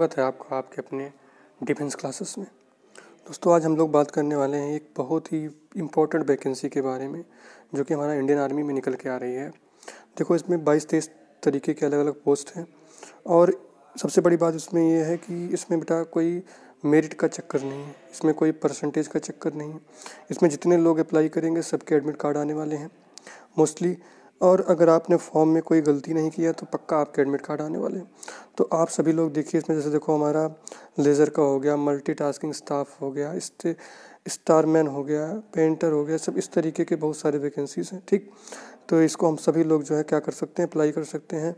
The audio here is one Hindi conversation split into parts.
स्वागत है आपका आपके अपने डिफेंस क्लासेस में दोस्तों आज हम लोग बात करने वाले हैं एक बहुत ही इम्पोर्टेंट वैकेंसी के बारे में जो कि हमारा इंडियन आर्मी में निकल के आ रही है देखो इसमें बाईस तेईस तरीके के अलग अलग पोस्ट हैं और सबसे बड़ी बात इसमें यह है कि इसमें बेटा कोई मेरिट का चक्कर नहीं है इसमें कोई परसेंटेज का चक्कर नहीं है इसमें जितने लोग अप्लाई करेंगे सबके एडमिट कार्ड आने वाले हैं मोस्टली और अगर आपने फॉर्म में कोई गलती नहीं किया तो पक्का आपके एडमिट कार्ड आने वाले हैं तो आप सभी लोग देखिए इसमें जैसे देखो हमारा लेज़र का हो गया मल्टीटास्किंग स्टाफ हो गया स्टे स्टारमैन हो गया पेंटर हो गया सब इस तरीके के बहुत सारे वैकेंसीज हैं ठीक तो इसको हम सभी लोग जो है क्या कर सकते हैं अप्लाई कर सकते हैं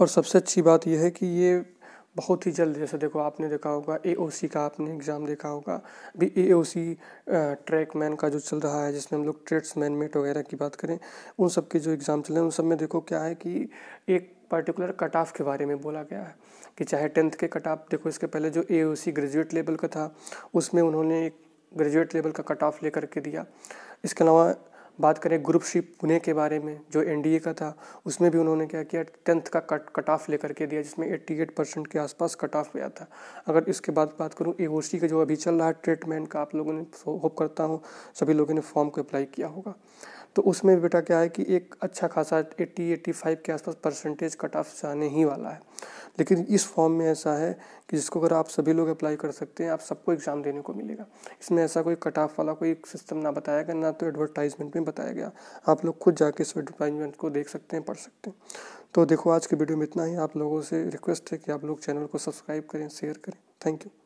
और सबसे अच्छी बात यह है कि ये बहुत ही जल्द जैसे देखो आपने देखा होगा ए का आपने एग्ज़ाम देखा होगा अभी ए ट्रैक मैन का जो चल रहा है जिसमें हम लोग ट्रेड्स मैन मेट वगैरह की बात करें उन सब के जो एग्ज़ाम चल रहे हैं उन सब में देखो क्या है कि एक पर्टिकुलर कट ऑफ के बारे में बोला गया है कि चाहे टेंथ के कट ऑफ देखो इसके पहले जो ए ग्रेजुएट लेवल का था उसमें उन्होंने एक ग्रेजुएट लेवल का कट ऑफ लेकर के दिया इसके अलावा बात करें ग्रुप सी पुणे के बारे में जो एन का था उसमें भी उन्होंने क्या किया टेंथ का कट कट ऑफ लेकर के दिया जिसमें एट्टी एट परसेंट के आसपास कट ऑफ गया था अगर इसके बाद बात करूँ ए का जो अभी चल रहा है ट्रीटमेंट का आप लोगों ने होप करता हूँ सभी लोगों ने फॉर्म को अप्लाई किया होगा तो उसमें बेटा क्या है कि एक अच्छा खासा एट्टी एट्टी फाइव के आसपास परसेंटेज कट ऑफ जाने ही वाला है लेकिन इस फॉर्म में ऐसा है कि जिसको अगर आप सभी लोग अप्लाई कर सकते हैं आप सबको एग्ज़ाम देने को मिलेगा इसमें ऐसा कोई कट ऑफ वाला कोई सिस्टम ना बताया गया ना तो एडवर्टाइजमेंट में बताया गया आप लोग खुद जाके इस एडवर्टाइजमेंट को देख सकते हैं पढ़ सकते हैं तो देखो आज के वीडियो में इतना ही आप लोगों से रिक्वेस्ट है कि आप लोग चैनल को सब्सक्राइब करें शेयर करें थैंक यू